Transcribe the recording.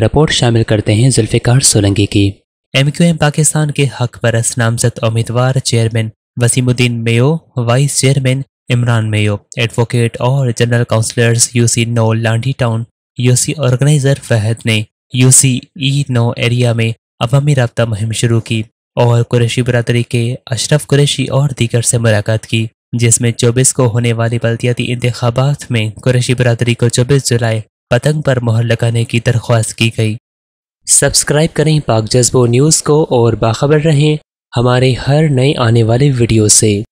report शामिल करते हैं जुल्फ़िकार सोलंगी की एम क्यू एम पाकिस्तान के हक परस नामजद उम्मीदवार chairman Wasimuddin Mayo vice chairman Imran Mayo advocate और general councillors UC no Landhi town UC organizer Fahad ने यूसी ई नो एरिया में अवमी रबता मुहिम शुरू की और कुरेशी बरदरी के अशरफ कुरैशी और दीगर से मुलाकात की जिसमें चौबीस को होने वाली बल्दियाती इंतबात में कुरैशी बरदरी को चौबीस जुलाई पतंग पर मोहर लगाने की दरख्वास्त की गई सब्सक्राइब करें पाक जज्बो न्यूज़ को और बाखबर रहें हमारे हर नए आने वाले वीडियो से